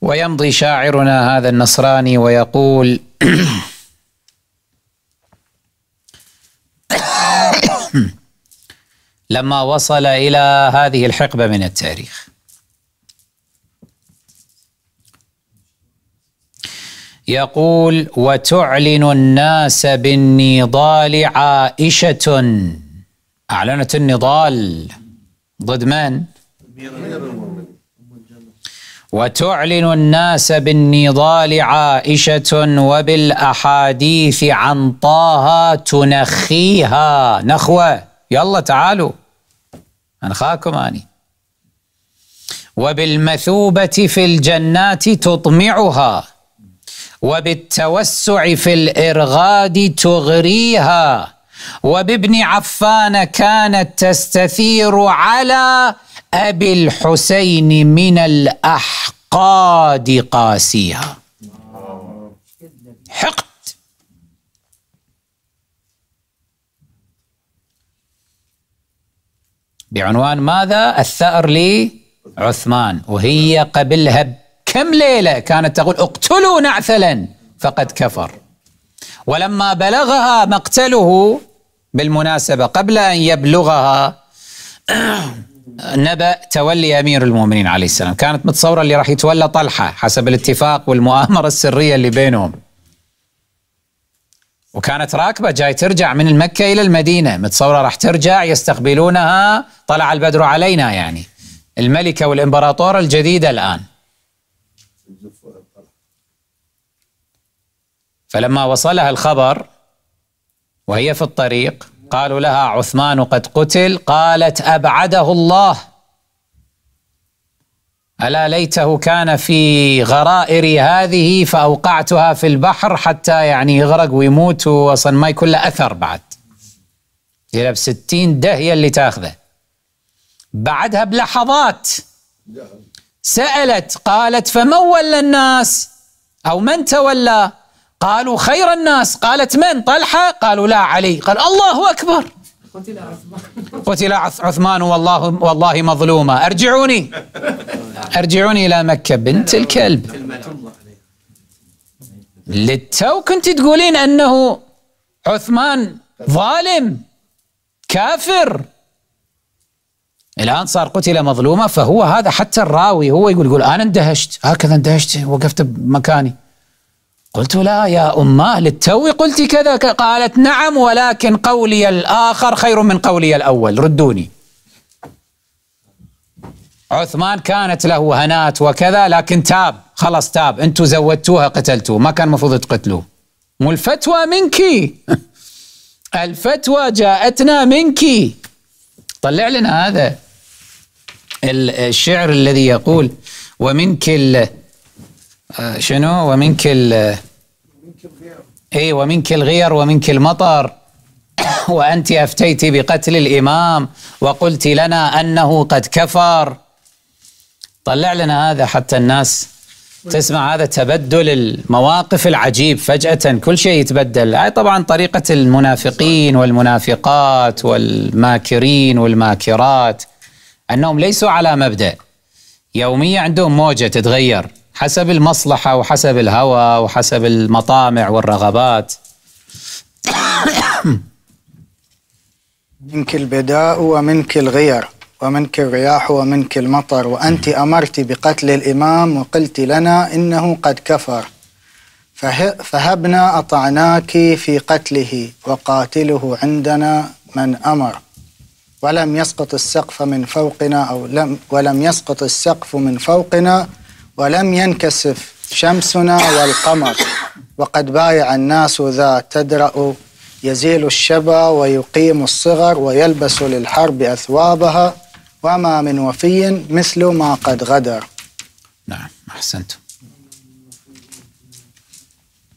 ويمضي شاعرنا هذا النصراني ويقول لما وصل الى هذه الحقبه من التاريخ يقول وتعلن الناس بالنضال عائشه اعلنت النضال ضد من؟ وتعلن الناس بالنضال عائشه وبالاحاديث عن طه تنخيها نخوه يلا تعالوا انخاكم اني وبالمثوبه في الجنات تطمعها وبالتوسع في الارغاد تغريها وبابن عفان كانت تستثير على ابي الحسين من الاح قاد قاسيها حقد بعنوان ماذا الثأر لعثمان وهي قبلها كم ليلة كانت تقول اقتلوا نعثلا فقد كفر ولما بلغها مقتله بالمناسبة قبل أن يبلغها نبأ تولي أمير المؤمنين عليه السلام كانت متصورة اللي راح يتولى طلحة حسب الاتفاق والمؤامرة السرية اللي بينهم وكانت راكبة جاي ترجع من مكة إلى المدينة متصورة راح ترجع يستقبلونها طلع البدر علينا يعني الملكة والإمبراطورة الجديدة الآن فلما وصلها الخبر وهي في الطريق قالوا لها عثمان قد قتل قالت أبعده الله ألا ليته كان في غرائري هذه فأوقعتها في البحر حتى يعني يغرق ويموت وأصلا ما يكون له أثر بعد الى بستين دهية اللي تاخذه بعدها بلحظات سألت قالت فمن ولى الناس أو من تولى قالوا خير الناس قالت من طلحة قالوا لا علي قال الله أكبر قتل عثمان والله والله مظلومة أرجعوني أرجعوني إلى مكة بنت الكلب للتو كنت تقولين أنه عثمان ظالم كافر الآن صار قتل مظلومة فهو هذا حتى الراوي هو يقول يقول أنا اندهشت هكذا اندهشت وقفت بمكاني قلت لا يا أماه للتو قلت كذا قالت نعم ولكن قولي الآخر خير من قولي الأول ردوني عثمان كانت له هنات وكذا لكن تاب خلاص تاب انتم زودتوها قتلتوه ما كان المفروض تقتلوه مو الفتوى منك الفتوى جاءتنا منك طلع لنا هذا الشعر الذي يقول ومنك ال آه، شنو ومنك ال اي ومنك الغير ومنك المطر وأنت أفتيت بقتل الإمام وقلت لنا أنه قد كفر طلع لنا هذا حتى الناس تسمع هذا تبدل المواقف العجيب فجأة كل شيء يتبدل هاي طبعا طريقة المنافقين والمنافقات والماكرين والماكرات أنهم ليسوا على مبدأ يوميا عندهم موجة تتغير حسب المصلحة وحسب الهوى وحسب المطامع والرغبات منك البداء ومنك الغير ومنك الرياح ومنك المطر وأنت أمرت بقتل الإمام وقلت لنا إنه قد كفر فهبنا أطعناك في قتله وقاتله عندنا من أمر ولم يسقط السقف من فوقنا أو لم ولم يسقط السقف من فوقنا ولم ينكسف شمسنا والقمر وقد بايع الناس ذا تدرأ يزيل الشبا ويقيم الصغر ويلبس للحرب أثوابها وما من وفي مثل ما قد غدر نعم أحسنتم